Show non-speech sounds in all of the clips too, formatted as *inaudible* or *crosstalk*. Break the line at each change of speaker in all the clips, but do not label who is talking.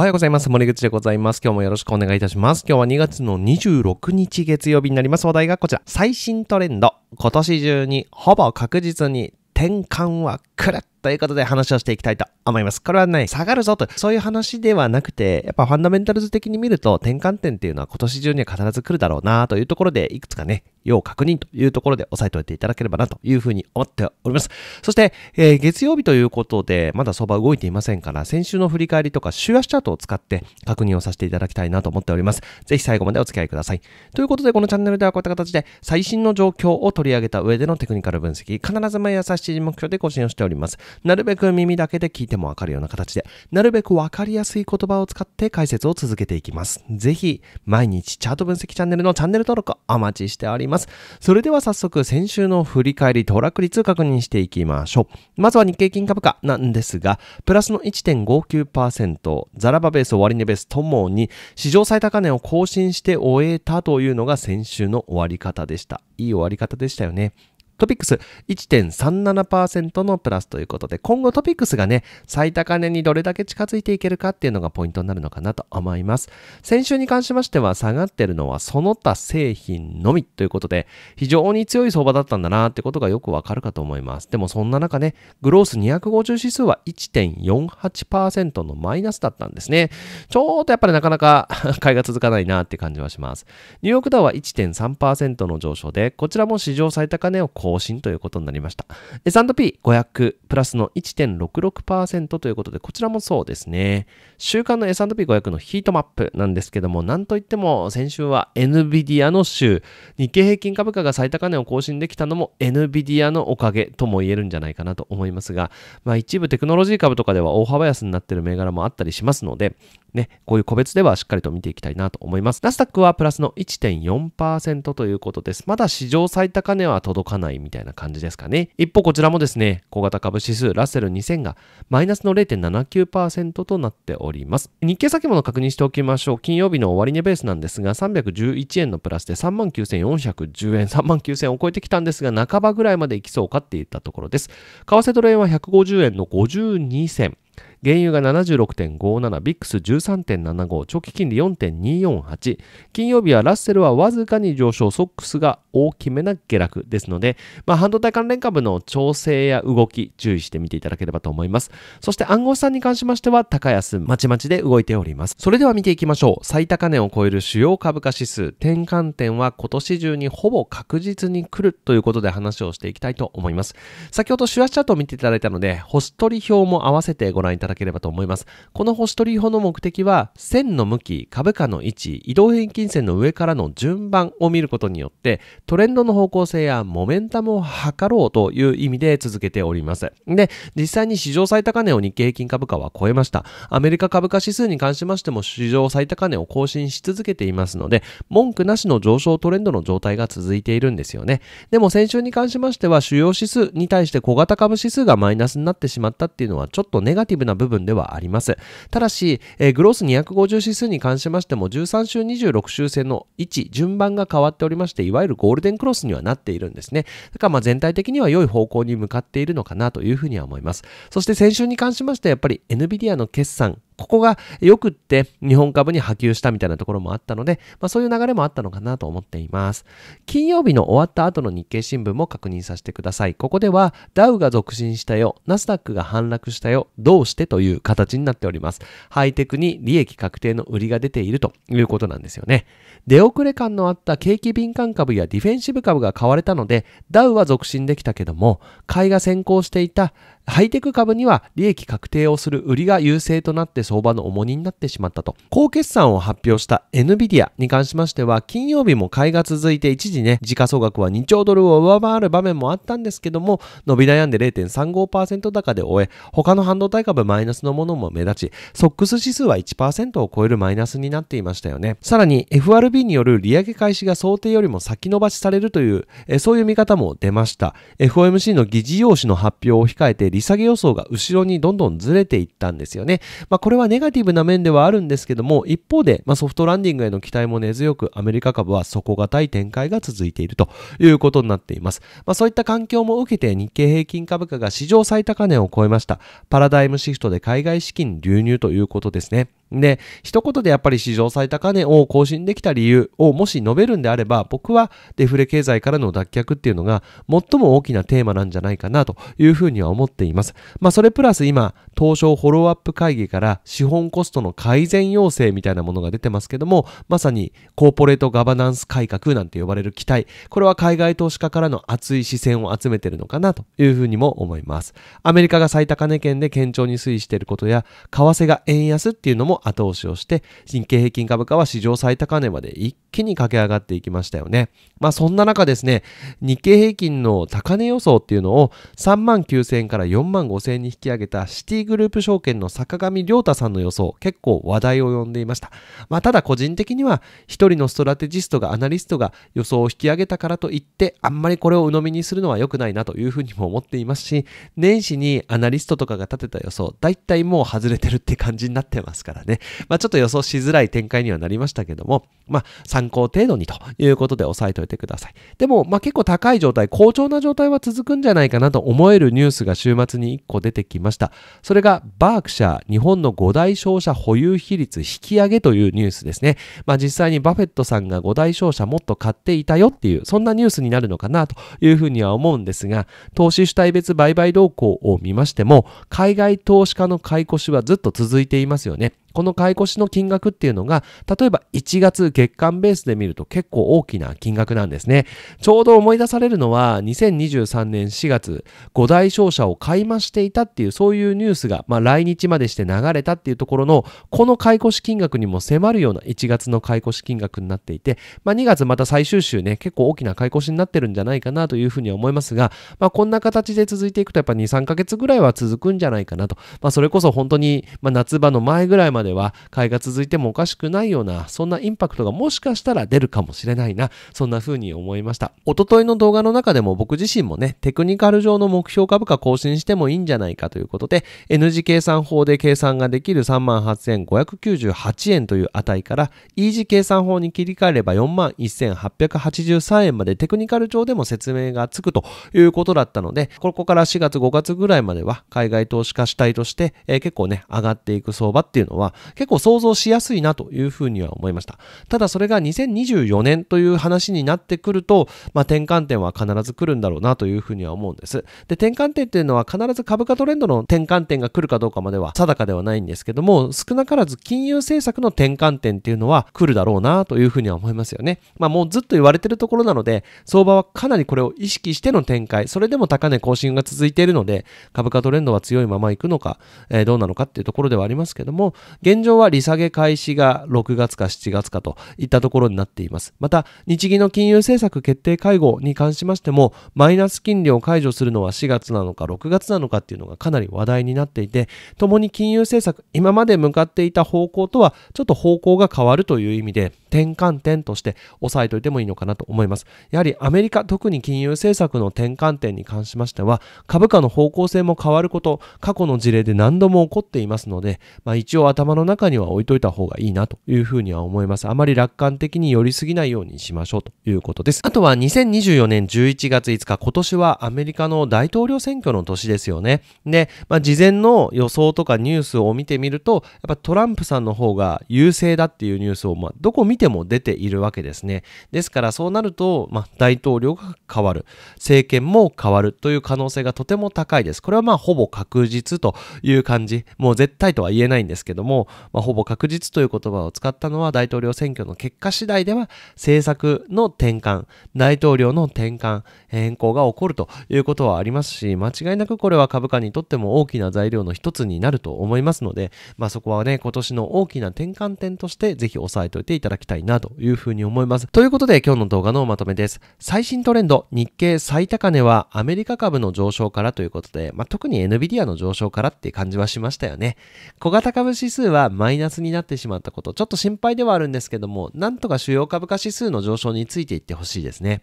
おはようございます。森口でございます。今日もよろしくお願いいたします。今日は2月の26日月曜日になります。お題がこちら。最新トレンド。今年中にほぼ確実に転換は来る。ということで話をしていきたいと思います。これはね、下がるぞと、そういう話ではなくて、やっぱファンダメンタルズ的に見ると、転換点っていうのは今年中には必ず来るだろうなというところで、いくつかね、要確認というところで押さえておいていただければなというふうに思っております。そして、えー、月曜日ということで、まだ相場動いていませんから、先週の振り返りとか、週足チャートを使って確認をさせていただきたいなと思っております。ぜひ最後までお付き合いください。ということで、このチャンネルではこういった形で、最新の状況を取り上げた上でのテクニカル分析、必ず毎朝7時目標で更新をしております。なるべく耳だけで聞いてもわかるような形で、なるべくわかりやすい言葉を使って解説を続けていきます。ぜひ、毎日チャート分析チャンネルのチャンネル登録お待ちしております。それでは早速、先週の振り返り、騰落率確認していきましょう。まずは日経金株価なんですが、プラスの1.59%、ザラバベース、終値ベースともに、史上最高値を更新して終えたというのが先週の終わり方でした。いい終わり方でしたよね。トピックス1.37%のプラスということで、今後トピックスがね、最高値にどれだけ近づいていけるかっていうのがポイントになるのかなと思います。先週に関しましては下がってるのはその他製品のみということで、非常に強い相場だったんだなってことがよくわかるかと思います。でもそんな中ね、グロース250指数は1.48%のマイナスだったんですね。ちょっとやっぱりなかなか *laughs* 買いが続かないなって感じはします。ニューヨークダウは1.3%の上昇で、こちらも史上最高値を更更新ということになりました。S&P500 プラスの1.66%ということで、こちらもそうですね。週間の S&P500 のヒートマップなんですけども、なんといっても先週は NVIDIA の週、日経平均株価が最高値を更新できたのも NVIDIA のおかげとも言えるんじゃないかなと思いますが、まあ一部テクノロジー株とかでは大幅安になってる銘柄もあったりしますので、ね、こういう個別ではしっかりと見ていきたいなと思います。ナスタックはプラスの1.4%ということです。まだ史上最高値は届かないみたいな感じですかね。一方こちらもですね、小型株指数ラッセル2000がマイナスの0.79%となっております。日経先物確認しておきましょう。金曜日の終値ベースなんですが、311円のプラスで39,410円、39,000を超えてきたんですが、半ばぐらいまでいきそうかっていったところです。為替ドル円は150円の52銭。原油が76.57、ビックス13.75、長期金利4.248、金曜日はラッセルはわずかに上昇、ソックスが大きめな下落ですので、まあ、半導体関連株の調整や動き、注意してみていただければと思います。そして暗号資産に関しましては、高安、まちまちで動いております。それでは見ていきましょう。最高値を超える主要株価指数、転換点は今年中にほぼ確実に来るということで話をしていきたいと思います。先ほどュ足チャートを見ていただいたので、星取り表も合わせてご覧いただだければと思います。この星取り法の目的は、線の向き、株価の位置、移動平均線の上からの順番を見ることによって、トレンドの方向性やモメンタムを測ろうという意味で続けております。で、実際に史上最高値を日経平均株価は超えました。アメリカ株価指数に関しましても史上最高値を更新し続けていますので、文句なしの上昇トレンドの状態が続いているんですよね。でも先週に関しましては主要指数に対して小型株指数がマイナスになってしまったっていうのはちょっとネガティブな部分ではあります。ただし、えグロース250指数に関しましても、13週26週線の位置、順番が変わっておりまして、いわゆるゴールデンクロスにはなっているんですね。だからまあ全体的には良い方向に向かっているのかなというふうには思います。そして先週に関しまして、やっぱり NVIDIA の決算ここが良くって日本株に波及したみたいなところもあったので、まあ、そういう流れもあったのかなと思っています。金曜日の終わった後の日経新聞も確認させてください。ここではダウが続伸したよ、ナスダックが反落したよ、どうしてという形になっております。ハイテクに利益確定の売りが出ているということなんですよね。出遅れ感のあった景気敏感株やディフェンシブ株が買われたので、ダウは続伸できたけども、買いが先行していたハイテク株には利益確定をする売りが優勢となって相場の重荷になってしまったと。高決算を発表した NVIDIA に関しましては、金曜日も買いが続いて一時ね、時価総額は2兆ドルを上回る場面もあったんですけども、伸び悩んで0.35%高で終え、他の半導体株マイナスのものも目立ち、ソックス指数は1%を超えるマイナスになっていましたよね。さらに FRB による利上げ開始が想定よりも先延ばしされるという、えそういう見方も出ました。FOMC の議事要旨の発表を控えて利下げ予想が後ろにどんどんずれていったんですよね。まあ、これはネガティブな面ではあるんですけども、一方で、まあ、ソフトランディングへの期待も根強く、アメリカ株は底堅い展開が続いているということになっています。まあ、そういった環境も受けて日経平均株価が史上最高値を超えました。パラダイムシフトで海外資金流入ということですね。で、一言でやっぱり史上最高値を更新できた理由をもし述べるんであれば、僕はデフレ経済からの脱却っていうのが最も大きなテーマなんじゃないかなというふうには思っています。まあそれプラス今、東証フォローアップ会議から資本コストの改善要請みたいなものが出てますけども、まさにコーポレートガバナンス改革なんて呼ばれる期待、これは海外投資家からの熱い視線を集めてるのかなというふうにも思います。アメリカが最高値圏で堅調に推移していることや、為替が円安っていうのも後押しをして、日経平均株価は史上最高値まで一気に駆け上がっていきましたよね。まあそんな中ですね、日経平均の高値予想っていうのを3万9000円から4万5000円に引き上げたシティグループ証券の坂上亮太さんの予想、結構話題を呼んでいました。まあただ個人的には一人のストラテジストがアナリストが予想を引き上げたからといって、あんまりこれを鵜呑みにするのは良くないなというふうにも思っていますし、年始にアナリストとかが立てた予想、大体もう外れてるって感じになってますからね。まあちょっと予想しづらい展開にはなりましたけども、まあ参考程度にということで押さえておいてください。でも、まあ、結構高い状態、好調な状態は続くんじゃないかなと思えるニュースが週末に1個出てきました。それが、バーク社、日本の5大商社保有比率引き上げというニュースですね。まあ、実際にバフェットさんが5大商社もっと買っていたよっていう、そんなニュースになるのかなというふうには思うんですが、投資主体別売買動向を見ましても、海外投資家の買い越しはずっと続いていますよね。この買い越しの金額っていうのが、例えば1月月間ベースで見ると結構大きな金額なんですね。ちょうど思い出されるのは、2023年4月、5大商社を買い増していたっていう、そういうニュースが、まあ、来日までして流れたっていうところの、この買い越し金額にも迫るような1月の買い越し金額になっていて、まあ、2月また最終週ね、結構大きな買い越しになってるんじゃないかなというふうには思いますが、まあ、こんな形で続いていくとやっぱ2、3ヶ月ぐらいは続くんじゃないかなと。まあ、それこそ本当に、まあ、夏場の前ぐらいまでまでは買いが続いてもおかしくないような、そんなインパクトがもしかしたら出るかもしれないな、そんな風に思いました。おとといの動画の中でも僕自身もね、テクニカル上の目標株価更新してもいいんじゃないかということで、N 字計算法で計算ができる38,598円という値から、E 字計算法に切り替えれば41,883円までテクニカル上でも説明がつくということだったので、ここから4月5月ぐらいまでは海外投資家主体として、えー、結構ね、上がっていく相場っていうのは結構想像しやすいなというふうには思いました。ただそれが2024年という話になってくると、まあ、転換点は必ず来るんだろうなというふうには思うんです。で、転換点っていうのは必ず株価トレンドの転換点が来るかどうかまでは定かではないんですけども、少なからず金融政策の転換点っていうのは来るだろうなというふうには思いますよね。まあもうずっと言われてるところなので、相場はかなりこれを意識しての展開、それでも高値更新が続いているので、株価トレンドは強いままいくのか、えー、どうなのかっていうところではありますけども、現状は利下げ開始が6月か7月かといったところになっています。また、日銀の金融政策決定会合に関しましても、マイナス金利を解除するのは4月なのか6月なのかっていうのがかなり話題になっていて、共に金融政策、今まで向かっていた方向とはちょっと方向が変わるという意味で、転換点として押さえておいてもいいのかなと思います。やはりアメリカ、特に金融政策の転換点に関しましては、株価の方向性も変わること、過去の事例で何度も起こっていますので、まあ、一応頭頭の中には置いといた方がいいなというふうには思います。あまり楽観的に寄りすぎないようにしましょうということです。あとは2024年11月5日、今年はアメリカの大統領選挙の年ですよね。で、まあ、事前の予想とかニュースを見てみると、やっぱトランプさんの方が優勢だっていうニュースを、まあ、どこ見ても出ているわけですね。ですからそうなると、まあ、大統領が変わる、政権も変わるという可能性がとても高いです。これはまあほぼ確実という感じ。もう絶対とは言えないんですけども、も、まあ、ほぼ確実という言葉を使ったのは大統領選挙の結果次第では政策の転換、大統領の転換、変更が起こるということはありますし、間違いなくこれは株価にとっても大きな材料の一つになると思いますので、まあ、そこはね、今年の大きな転換点としてぜひ押さえておいていただきたいなというふうに思います。ということで今日の動画のまとめです。最新トレンド、日経最高値はアメリカ株の上昇からということで、まあ、特に NVIDIA の上昇からって感じはしましたよね。小型株指数はマイナスになってしまったこと、ちょっと心配ではあるんですけども、なんとか主要株価指数の上昇についていってほしいですね。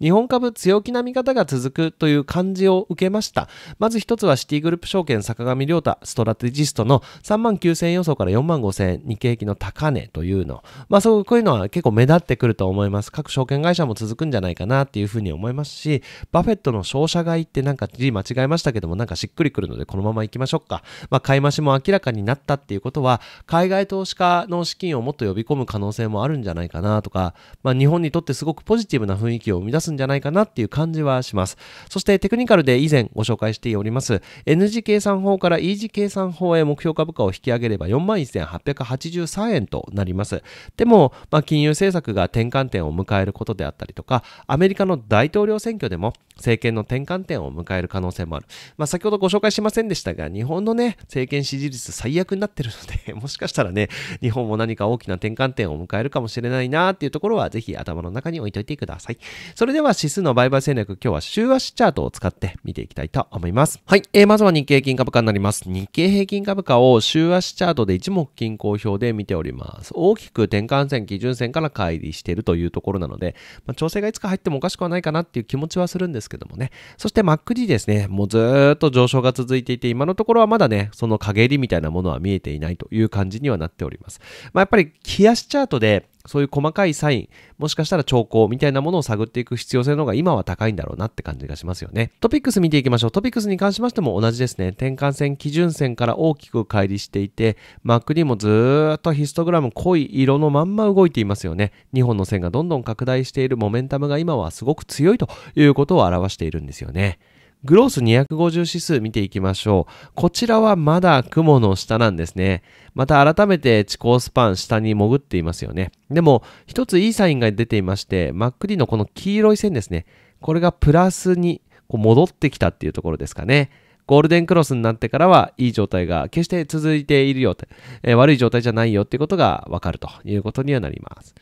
日本株強気な見方が続くという感じを受けました。まず一つはシティグループ証券坂上良太ストラテジストの3万9000円予想から4万5000円日経平均の高値というの。まあそう、こういうのは結構目立ってくると思います。各証券会社も続くんじゃないかなっていうふうに思いますし、バフェットの商社買いってなんか字間違えましたけどもなんかしっくりくるのでこのまま行きましょうか。まあ買い増しも明らかになったっていうことは海外投資家の資金をもっと呼び込む可能性もあるんじゃないかなとか、まあ日本にとってすごくポジティブな雰囲気を生み出すすんじゃないかなっていう感じはします。そしてテクニカルで以前ご紹介しております N 字計算法から E 字計算法へ目標株価を引き上げれば41,883円となります。でも、まあ、金融政策が転換点を迎えることであったりとか、アメリカの大統領選挙でも政権の転換点を迎える可能性もある。まあ、先ほどご紹介しませんでしたが、日本のね、政権支持率最悪になってるので *laughs* もしかしたらね、日本も何か大きな転換点を迎えるかもしれないなっていうところは、ぜひ頭の中に置いといてください。それでは指数の売買戦略、今日は週足チャートを使って見ていきたいと思います。はい。えー、まずは日経平均株価になります。日経平均株価を週足チャートで一目均衡表で見ております。大きく転換線、基準線から乖離しているというところなので、まあ、調整がいつか入ってもおかしくはないかなっていう気持ちはするんですけどもね。そして m a c D ですね。もうずっと上昇が続いていて、今のところはまだね、その陰りみたいなものは見えていないという感じにはなっております。まあ、やっぱり、気足チャートでそういう細かいサイン、もしかしたら兆候みたいなものを探っていく必要性の方が今は高いんだろうなって感じがしますよね。トピックス見ていきましょう。トピックスに関しましても同じですね。転換線、基準線から大きく乖離していて、マックにもずっとヒストグラム濃い色のまんま動いていますよね。2本の線がどんどん拡大しているモメンタムが今はすごく強いということを表しているんですよね。グロース250指数見ていきましょう。こちらはまだ雲の下なんですね。また改めて地高スパン下に潜っていますよね。でも、一ついいサインが出ていまして、MacD のこの黄色い線ですね。これがプラスにこう戻ってきたっていうところですかね。ゴールデンクロスになってからはいい状態が決して続いているよって、えー、悪い状態じゃないよっていうことがわかるということにはなります。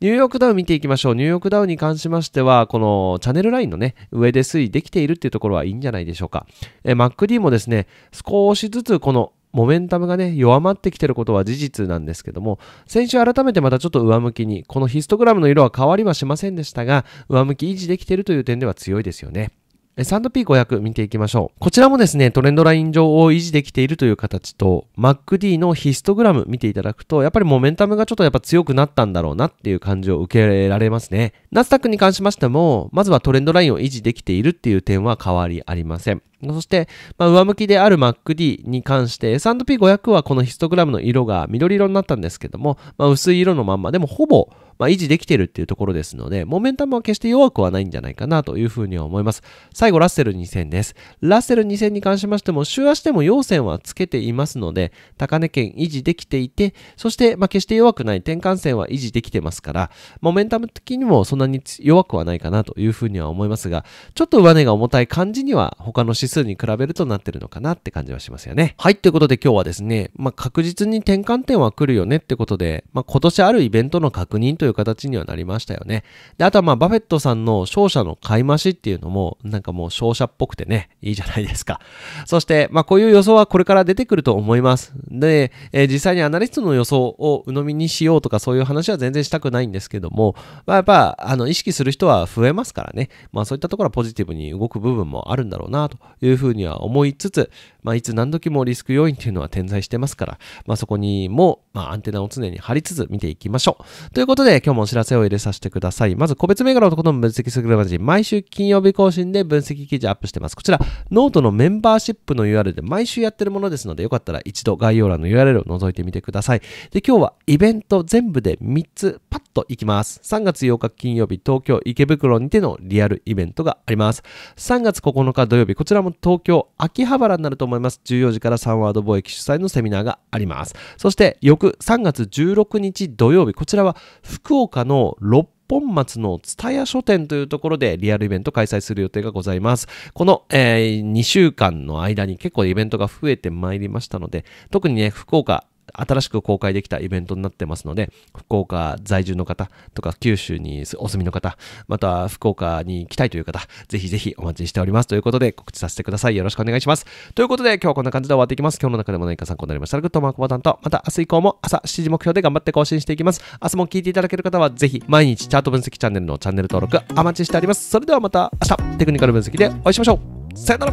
ニューヨークダウン見ていきましょう。ニューヨークダウンに関しましては、このチャンネルラインのね、上で推移できているっていうところはいいんじゃないでしょうか。えー、MacD もですね、少しずつこのモメンタムがね、弱まってきてることは事実なんですけども、先週改めてまたちょっと上向きに、このヒストグラムの色は変わりはしませんでしたが、上向き維持できているという点では強いですよね。S&P500 見ていきましょう。こちらもですね、トレンドライン上を維持できているという形と、MacD のヒストグラム見ていただくと、やっぱりモメンタムがちょっとやっぱ強くなったんだろうなっていう感じを受けられますね。ナスタックに関しましても、まずはトレンドラインを維持できているっていう点は変わりありません。そして、まあ、上向きである MacD に関して S&P500 はこのヒストグラムの色が緑色になったんですけども、まあ、薄い色のまんまでもほぼまあ、維持できてるっていうところですので、モメンタムは決して弱くはないんじゃないかなというふうには思います。最後、ラッセル2000です。ラッセル2000に関しましても、週足でも陽線はつけていますので、高値圏維持できていて、そして、まあ、決して弱くない転換線は維持できてますから、モメンタム的にもそんなに弱くはないかなというふうには思いますが、ちょっと上値が重たい感じには、他の指数に比べるとなってるのかなって感じはしますよね。はい、ということで今日はですね、まあ、確実に転換点は来るよねってことで、まあ、今年あるイベントの確認というという形にはなりましたよね。で、あとはまあ、バフェットさんの勝者の買い増しっていうのも、なんかもう勝者っぽくてね、いいじゃないですか。*laughs* そして、まあ、こういう予想はこれから出てくると思います。で、えー、実際にアナリストの予想を鵜呑みにしようとかそういう話は全然したくないんですけども、まあ、やっぱ、あの、意識する人は増えますからね。まあ、そういったところはポジティブに動く部分もあるんだろうな、というふうには思いつつ、まあ、いつ何時もリスク要因っていうのは点在してますから、まあ、そこにも、まあ、アンテナを常に張りつつ見ていきましょう。ということで、今日もお知らせを入れさせてください。まず、個別銘柄のとことの分析するマジン、毎週金曜日更新で分析記事アップしてます。こちら、ノートのメンバーシップの URL で毎週やってるものですので、よかったら一度概要欄の URL を覗いてみてください。で、今日はイベント全部で3つ、パッといきます。3月8日金曜日、東京池袋にてのリアルイベントがあります。3月9日土曜日、こちらも東京秋葉原になると思います。14時から3ワード貿易主催のセミナーがあります。そして、翌3月16日土曜日、こちらは福岡の六本松の蔦屋書店というところでリアルイベント開催する予定がございます。この、えー、2週間の間に結構イベントが増えてまいりましたので、特にね、福岡、新しく公開できたイベントになってますので、福岡在住の方とか九州にお住みの方、または福岡に来たいという方、ぜひぜひお待ちしておりますということで告知させてください。よろしくお願いします。ということで今日はこんな感じで終わっていきます。今日の中でも何か参考になりましたらグッドマークボタンと、また明日以降も朝7時目標で頑張って更新していきます。明日も聞いていただける方はぜひ毎日チャート分析チャンネルのチャンネル登録お待ちしております。それではまた明日テクニカル分析でお会いしましょう。さよなら。